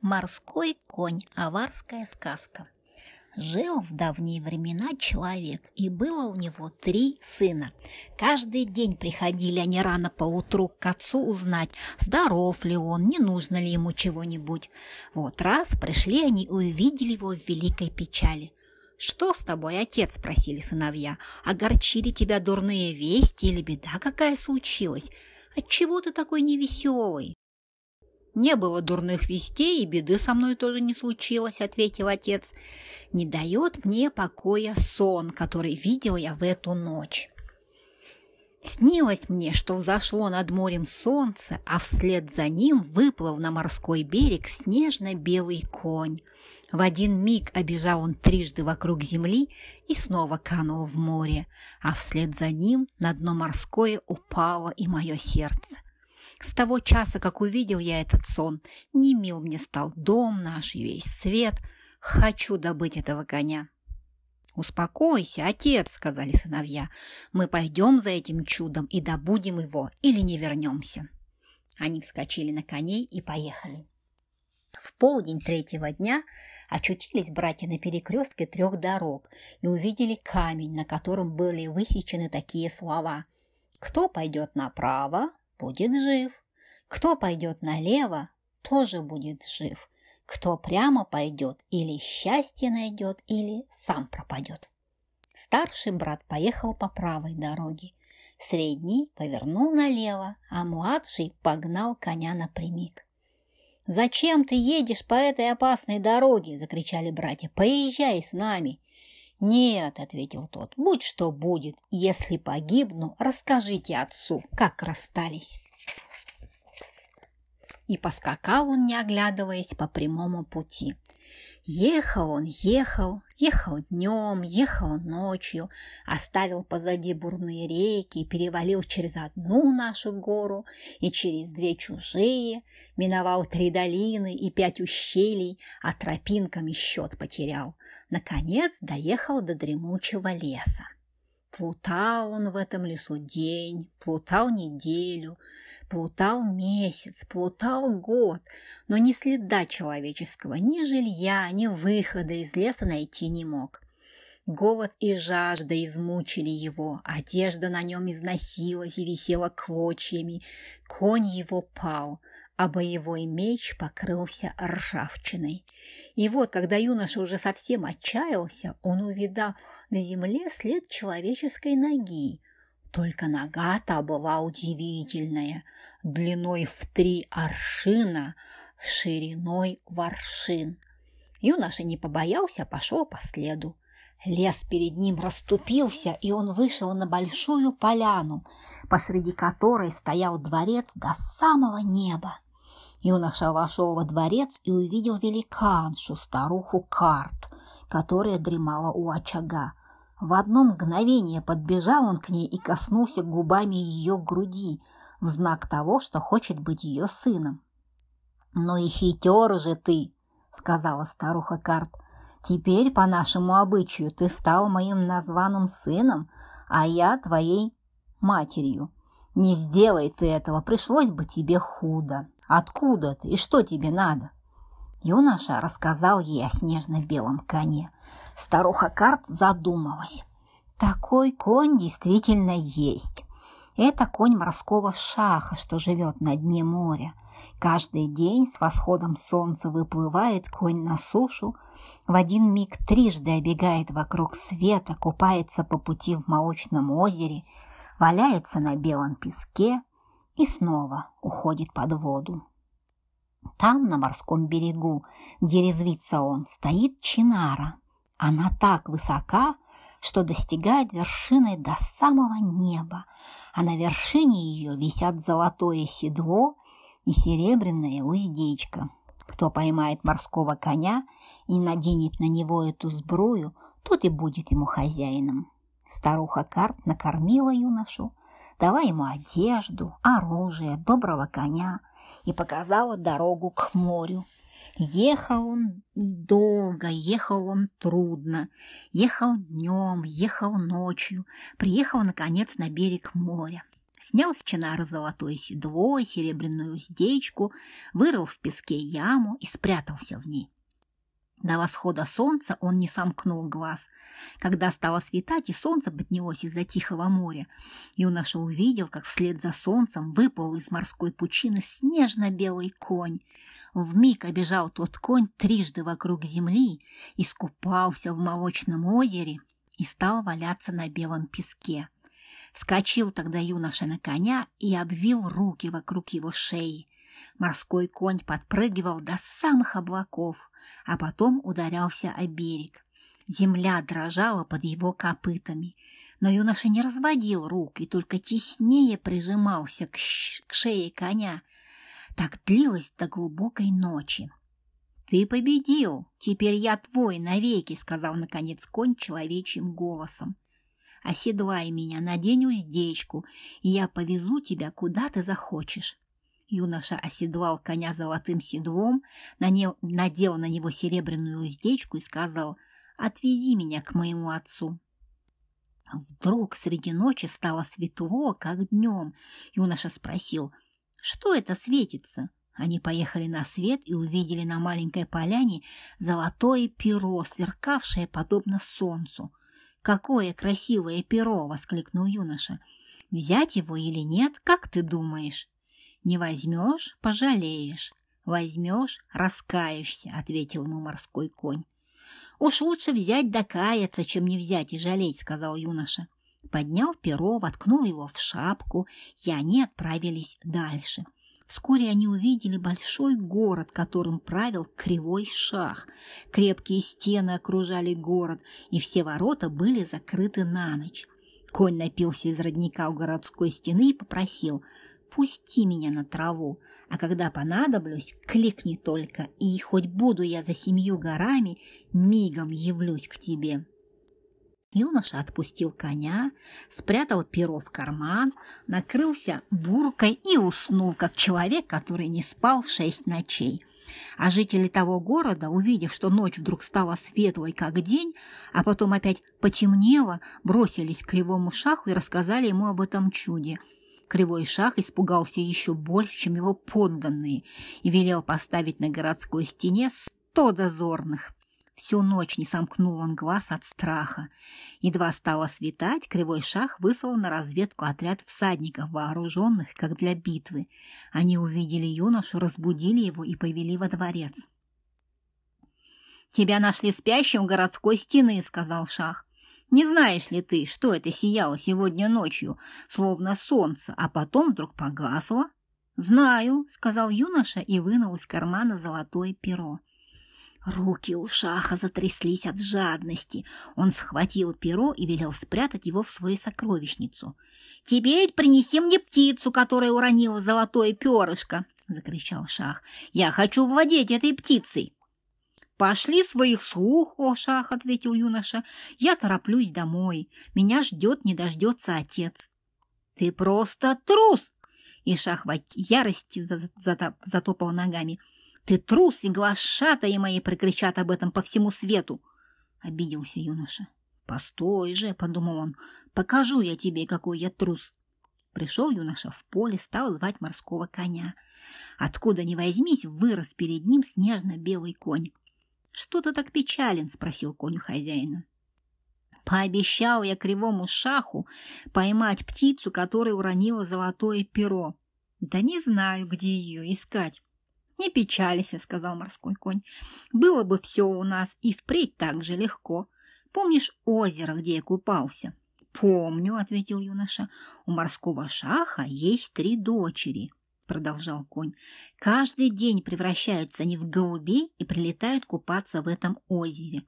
Морской конь. Аварская сказка. Жил в давние времена человек, и было у него три сына. Каждый день приходили они рано поутру к отцу узнать, здоров ли он, не нужно ли ему чего-нибудь. Вот раз пришли они и увидели его в великой печали. «Что с тобой, отец?» – спросили сыновья. «Огорчили тебя дурные вести или беда какая случилась? Отчего ты такой невеселый?» «Не было дурных вестей, и беды со мной тоже не случилось», — ответил отец. «Не дает мне покоя сон, который видел я в эту ночь». Снилось мне, что взошло над морем солнце, а вслед за ним выплыл на морской берег снежно-белый конь. В один миг обежал он трижды вокруг земли и снова канул в море, а вслед за ним на дно морское упало и мое сердце. С того часа, как увидел я этот сон, не мил мне стал дом наш и весь свет. Хочу добыть этого коня». «Успокойся, отец», — сказали сыновья. «Мы пойдем за этим чудом и добудем его, или не вернемся». Они вскочили на коней и поехали. В полдень третьего дня очутились братья на перекрестке трех дорог и увидели камень, на котором были высечены такие слова. «Кто пойдет направо, будет жив. Кто пойдет налево, тоже будет жив. Кто прямо пойдет, или счастье найдет, или сам пропадет. Старший брат поехал по правой дороге, средний повернул налево, а младший погнал коня напрямик. «Зачем ты едешь по этой опасной дороге?» – закричали братья. «Поезжай с нами!» «Нет», — ответил тот, — «будь что будет. Если погибну, расскажите отцу, как расстались». И поскакал он, не оглядываясь, по прямому пути. Ехал он, ехал, Ехал днем, ехал ночью, оставил позади бурные реки, перевалил через одну нашу гору и через две чужие, миновал три долины и пять ущелий, а тропинками счет потерял. Наконец доехал до дремучего леса. Плутал он в этом лесу день, плутал неделю, плутал месяц, плутал год, но ни следа человеческого, ни жилья, ни выхода из леса найти не мог. Голод и жажда измучили его, одежда на нем износилась и висела клочьями, конь его пал – а боевой меч покрылся ржавчиной. И вот, когда юноша уже совсем отчаялся, он увидал на земле след человеческой ноги. Только нога та была удивительная, длиной в три аршина, шириной в аршин. Юноша не побоялся, пошел по следу. Лес перед ним расступился, и он вышел на большую поляну, посреди которой стоял дворец до самого неба. Юноша вошел во дворец и увидел великаншу, старуху Карт, которая дремала у очага. В одно мгновение подбежал он к ней и коснулся губами ее груди в знак того, что хочет быть ее сыном. «Ну и хитер же ты!» — сказала старуха Карт. «Теперь, по нашему обычаю, ты стал моим названным сыном, а я твоей матерью. Не сделай ты этого, пришлось бы тебе худо». Откуда ты и что тебе надо?» Юноша рассказал ей о снежно-белом коне. Старуха Карт задумалась. «Такой конь действительно есть». Это конь морского шаха, что живет на дне моря. Каждый день с восходом солнца выплывает конь на сушу, в один миг трижды обегает вокруг света, купается по пути в молочном озере, валяется на белом песке, и снова уходит под воду. Там, на морском берегу, где резвится он, стоит Чинара. Она так высока, что достигает вершины до самого неба, а на вершине ее висят золотое седло и серебряное уздечка. Кто поймает морского коня и наденет на него эту сбрую, тот и будет ему хозяином. Старуха Карт накормила юношу, дала ему одежду, оружие, доброго коня и показала дорогу к морю. Ехал он долго, ехал он трудно, ехал днем, ехал ночью, приехал, наконец, на берег моря. Снял с чинара золотое седло и серебряную уздечку, вырыл в песке яму и спрятался в ней. До восхода солнца он не сомкнул глаз. Когда стало светать, и солнце поднялось из-за Тихого моря, юноша увидел, как вслед за солнцем выпал из морской пучины снежно-белый конь. Вмиг обежал тот конь трижды вокруг земли, искупался в молочном озере и стал валяться на белом песке. Скочил тогда юноша на коня и обвил руки вокруг его шеи. Морской конь подпрыгивал до самых облаков, а потом ударялся о берег. Земля дрожала под его копытами, но юноша не разводил рук и только теснее прижимался к, к шее коня. Так длилось до глубокой ночи. «Ты победил! Теперь я твой навеки!» — сказал, наконец, конь человечьим голосом. «Оседлай меня, надень уздечку, и я повезу тебя, куда ты захочешь». Юноша оседлал коня золотым седлом, нанел, надел на него серебряную уздечку и сказал «Отвези меня к моему отцу». Вдруг среди ночи стало светло, как днем. Юноша спросил «Что это светится?» Они поехали на свет и увидели на маленькой поляне золотое перо, сверкавшее подобно солнцу. «Какое красивое перо!» — воскликнул юноша. «Взять его или нет, как ты думаешь?» «Не возьмешь – пожалеешь, возьмешь – раскаешься», – ответил ему морской конь. «Уж лучше взять да каяться, чем не взять и жалеть», – сказал юноша. Поднял перо, воткнул его в шапку, и они отправились дальше. Вскоре они увидели большой город, которым правил кривой шах. Крепкие стены окружали город, и все ворота были закрыты на ночь. Конь напился из родника у городской стены и попросил пусти меня на траву, а когда понадоблюсь, кликни только, и хоть буду я за семью горами, мигом явлюсь к тебе». Юноша отпустил коня, спрятал перо в карман, накрылся буркой и уснул, как человек, который не спал шесть ночей. А жители того города, увидев, что ночь вдруг стала светлой, как день, а потом опять потемнело, бросились к кривому шаху и рассказали ему об этом чуде – Кривой шах испугался еще больше, чем его подданные, и велел поставить на городской стене сто дозорных. Всю ночь не сомкнул он глаз от страха. Едва стало светать, Кривой Шах выслал на разведку отряд всадников, вооруженных, как для битвы. Они увидели юношу, разбудили его и повели во дворец. «Тебя нашли спящим у городской стены», — сказал Шах. Не знаешь ли ты, что это сияло сегодня ночью, словно солнце, а потом вдруг погасло?» «Знаю», — сказал юноша и вынул из кармана золотое перо. Руки у шаха затряслись от жадности. Он схватил перо и велел спрятать его в свою сокровищницу. «Теперь принеси мне птицу, которая уронила золотое перышко!» — закричал шах. «Я хочу владеть этой птицей!» «Пошли своих слух, о шах!» – ответил юноша. «Я тороплюсь домой. Меня ждет, не дождется отец». «Ты просто трус!» И шах в ярости затопал ногами. «Ты трус, и глашатаи мои прикричат об этом по всему свету!» Обиделся юноша. «Постой же!» – подумал он. «Покажу я тебе, какой я трус!» Пришел юноша в поле, стал звать морского коня. Откуда ни возьмись, вырос перед ним снежно-белый конь. «Что ты так печален?» — спросил конь хозяина. Пообещал я кривому шаху поймать птицу, которая уронила золотое перо. Да не знаю, где ее искать. «Не печалься», — сказал морской конь. «Было бы все у нас и впредь так же легко. Помнишь озеро, где я купался?» «Помню», — ответил юноша. «У морского шаха есть три дочери продолжал конь, каждый день превращаются они в голубей и прилетают купаться в этом озере.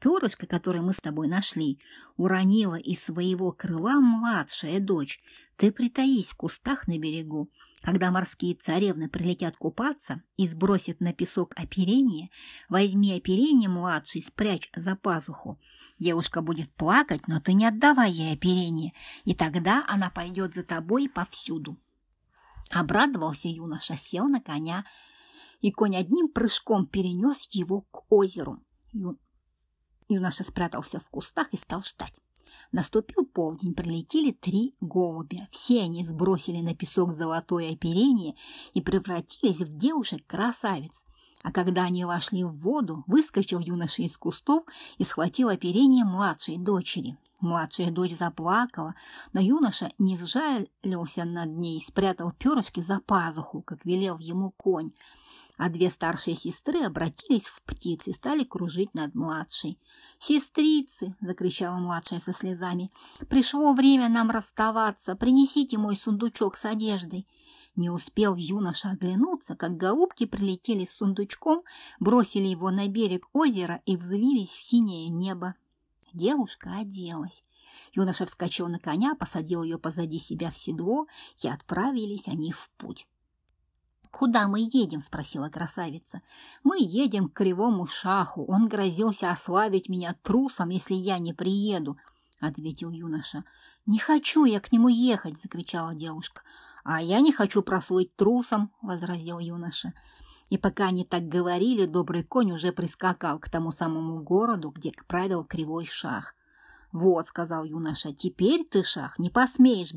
Перышко, которое мы с тобой нашли, уронила из своего крыла младшая дочь. Ты притаись в кустах на берегу. Когда морские царевны прилетят купаться и сбросят на песок оперение, возьми оперение младший, спрячь за пазуху. Девушка будет плакать, но ты не отдавай ей оперение, и тогда она пойдет за тобой повсюду. Обрадовался юноша, сел на коня, и конь одним прыжком перенес его к озеру. Ю... Юноша спрятался в кустах и стал ждать. Наступил полдень, прилетели три голубя. Все они сбросили на песок золотое оперение и превратились в девушек-красавиц. А когда они вошли в воду, выскочил юноша из кустов и схватил оперение младшей дочери. Младшая дочь заплакала, но юноша не сжалился над ней и спрятал перышки за пазуху, как велел ему конь. А две старшие сестры обратились в птиц и стали кружить над младшей. «Сестрицы!» – закричала младшая со слезами. «Пришло время нам расставаться. Принесите мой сундучок с одеждой». Не успел юноша оглянуться, как голубки прилетели с сундучком, бросили его на берег озера и взвились в синее небо. Девушка оделась. Юноша вскочил на коня, посадил ее позади себя в седло, и отправились они в путь. «Куда мы едем?» – спросила красавица. «Мы едем к кривому шаху. Он грозился ославить меня трусом, если я не приеду», – ответил юноша. «Не хочу я к нему ехать!» – закричала девушка. «А я не хочу прослыть трусом!» – возразил юноша. И пока они так говорили, добрый конь уже прискакал к тому самому городу, где правил кривой шах. «Вот», — сказал юноша, — «теперь ты, шах, не посмеешь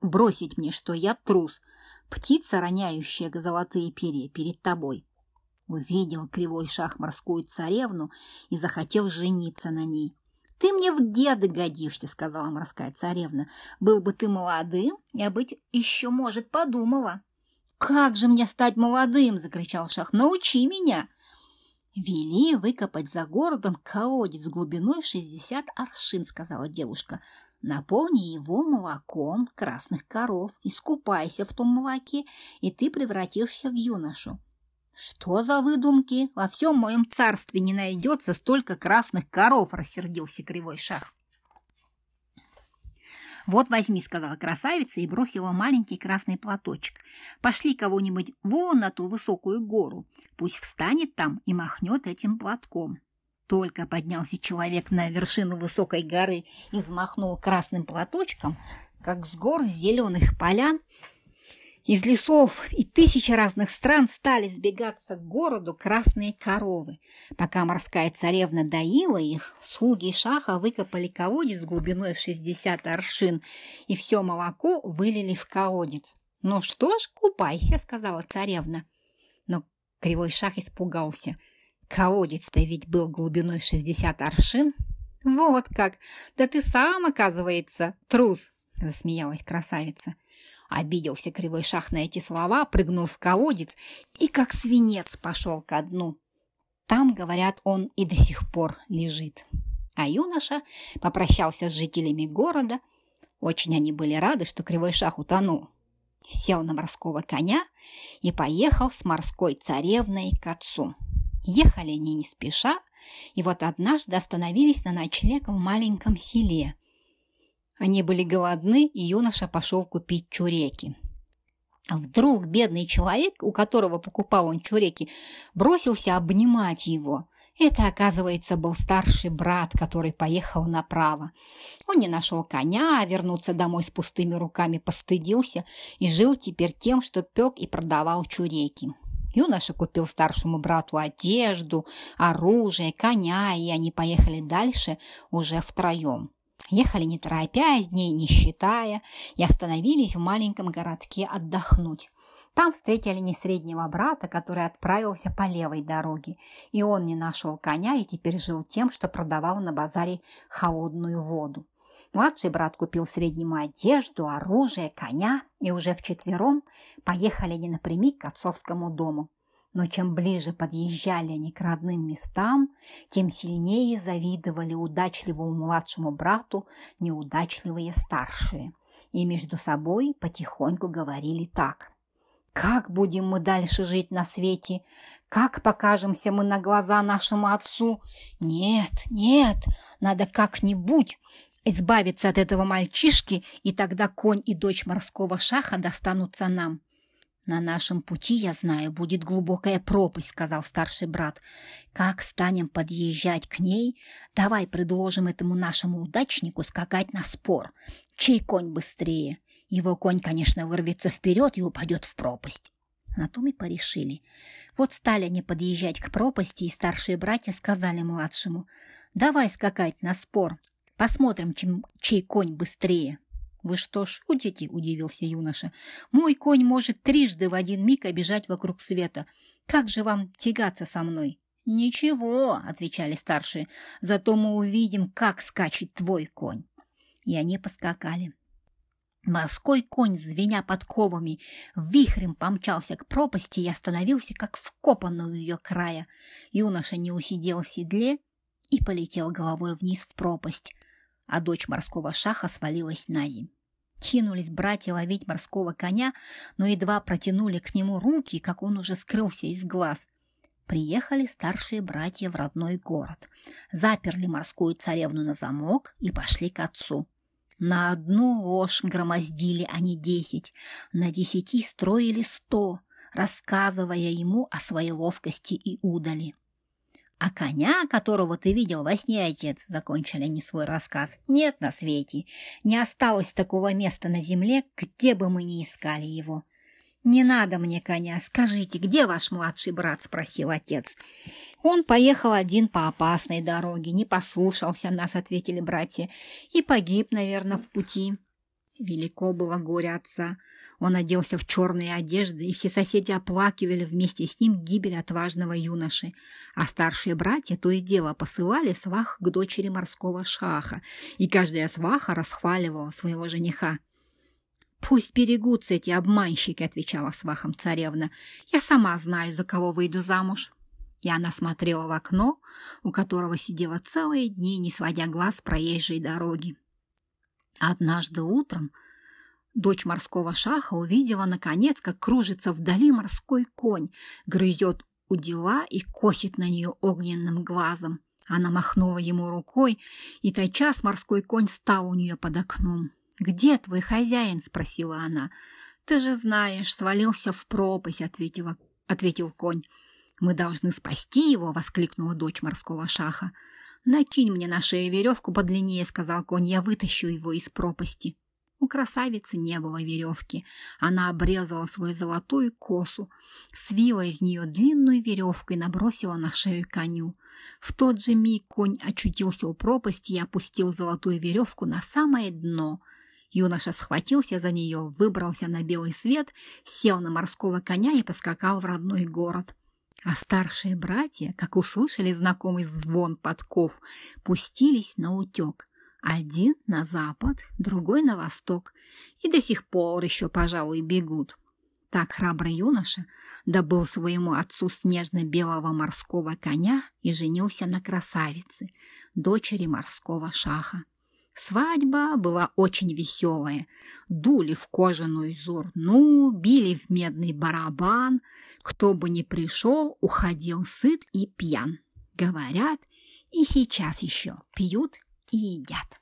бросить мне, что я трус. Птица, роняющая золотые перья, перед тобой». Увидел кривой шах морскую царевну и захотел жениться на ней. «Ты мне в деды годишься», — сказала морская царевна. «Был бы ты молодым, я быть еще, может, подумала». «Как же мне стать молодым?» – закричал Шах. «Научи меня!» «Вели выкопать за городом колодец глубиной в шестьдесят аршин», – сказала девушка. «Наполни его молоком красных коров, искупайся в том молоке, и ты превратишься в юношу». «Что за выдумки? Во всем моем царстве не найдется столько красных коров!» – рассердился кривой шах. «Вот возьми», — сказала красавица и бросила маленький красный платочек. «Пошли кого-нибудь вон на ту высокую гору. Пусть встанет там и махнет этим платком». Только поднялся человек на вершину высокой горы и взмахнул красным платочком, как с гор зеленых полян из лесов и тысячи разных стран стали сбегаться к городу красные коровы. Пока морская царевна доила их, слуги шаха выкопали колодец глубиной в 60 аршин, и все молоко вылили в колодец. «Ну что ж, купайся», — сказала царевна. Но кривой шах испугался. Колодец-то ведь был глубиной 60 аршин. «Вот как! Да ты сам, оказывается, трус!» — засмеялась красавица. — Обиделся кривой шах на эти слова, прыгнул в колодец и как свинец пошел ко дну. Там, говорят, он и до сих пор лежит. А юноша попрощался с жителями города. Очень они были рады, что кривой шах утонул. Сел на морского коня и поехал с морской царевной к отцу. Ехали они не спеша, и вот однажды остановились на ночлег в маленьком селе, они были голодны, и юноша пошел купить чуреки. Вдруг бедный человек, у которого покупал он чуреки, бросился обнимать его. Это, оказывается, был старший брат, который поехал направо. Он не нашел коня, а вернуться домой с пустыми руками постыдился и жил теперь тем, что пек и продавал чуреки. Юноша купил старшему брату одежду, оружие, коня, и они поехали дальше уже втроем. Ехали не торопясь, дней не считая, и остановились в маленьком городке отдохнуть. Там встретили не среднего брата, который отправился по левой дороге, и он не нашел коня и теперь жил тем, что продавал на базаре холодную воду. Младший брат купил среднему одежду, оружие, коня, и уже вчетвером поехали не напрямик к отцовскому дому, но чем ближе подъезжали они к родным местам, тем сильнее завидовали удачливому младшему брату неудачливые старшие. И между собой потихоньку говорили так. «Как будем мы дальше жить на свете? Как покажемся мы на глаза нашему отцу? Нет, нет, надо как-нибудь избавиться от этого мальчишки, и тогда конь и дочь морского шаха достанутся нам. «На нашем пути, я знаю, будет глубокая пропасть», — сказал старший брат. «Как станем подъезжать к ней? Давай предложим этому нашему удачнику скакать на спор. Чей конь быстрее? Его конь, конечно, вырвется вперед и упадет в пропасть». На том и порешили. Вот стали они подъезжать к пропасти, и старшие братья сказали младшему, «Давай скакать на спор, посмотрим, чем, чей конь быстрее». «Вы что, шутите?» – удивился юноша. «Мой конь может трижды в один миг обижать вокруг света. Как же вам тягаться со мной?» «Ничего», – отвечали старшие, – «зато мы увидим, как скачет твой конь». И они поскакали. Морской конь, звеня подковами, вихрем помчался к пропасти и остановился, как вкопанную ее края. Юноша не усидел в седле и полетел головой вниз в пропасть, а дочь морского шаха свалилась на землю. Кинулись братья ловить морского коня, но едва протянули к нему руки, как он уже скрылся из глаз. Приехали старшие братья в родной город, заперли морскую царевну на замок и пошли к отцу. На одну ложь громоздили они десять, на десяти строили сто, рассказывая ему о своей ловкости и удали. А коня, которого ты видел во сне, отец, закончили они свой рассказ, нет на свете. Не осталось такого места на земле, где бы мы ни искали его. «Не надо мне коня, скажите, где ваш младший брат?» – спросил отец. «Он поехал один по опасной дороге, не послушался нас», – ответили братья, – «и погиб, наверное, в пути». Велико было горе отца. Он оделся в черные одежды, и все соседи оплакивали вместе с ним гибель отважного юноши. А старшие братья то и дело посылали свах к дочери морского шаха, и каждая сваха расхваливала своего жениха. «Пусть берегутся эти обманщики», — отвечала свахом царевна. «Я сама знаю, за кого выйду замуж». И она смотрела в окно, у которого сидела целые дни, не сводя глаз с проезжей дороги. Однажды утром дочь морского шаха увидела, наконец, как кружится вдали морской конь, грызет у дела и косит на нее огненным глазом. Она махнула ему рукой, и тотчас морской конь стал у нее под окном. «Где твой хозяин?» – спросила она. «Ты же знаешь, свалился в пропасть», – ответила, ответил конь. «Мы должны спасти его!» – воскликнула дочь морского шаха. «Накинь мне на шею веревку подлиннее», — сказал конь, — «я вытащу его из пропасти». У красавицы не было веревки. Она обрезала свою золотую косу, свила из нее длинную веревку и набросила на шею коню. В тот же миг конь очутился у пропасти и опустил золотую веревку на самое дно. Юноша схватился за нее, выбрался на белый свет, сел на морского коня и поскакал в родной город. А старшие братья, как услышали знакомый звон подков, пустились на утек. Один на запад, другой на восток. И до сих пор еще, пожалуй, бегут. Так храбрый юноша добыл своему отцу снежно-белого морского коня и женился на красавице, дочери морского шаха. Свадьба была очень веселая. Дули в кожаную зурну, били в медный барабан. Кто бы ни пришел, уходил сыт и пьян. Говорят, и сейчас еще пьют и едят.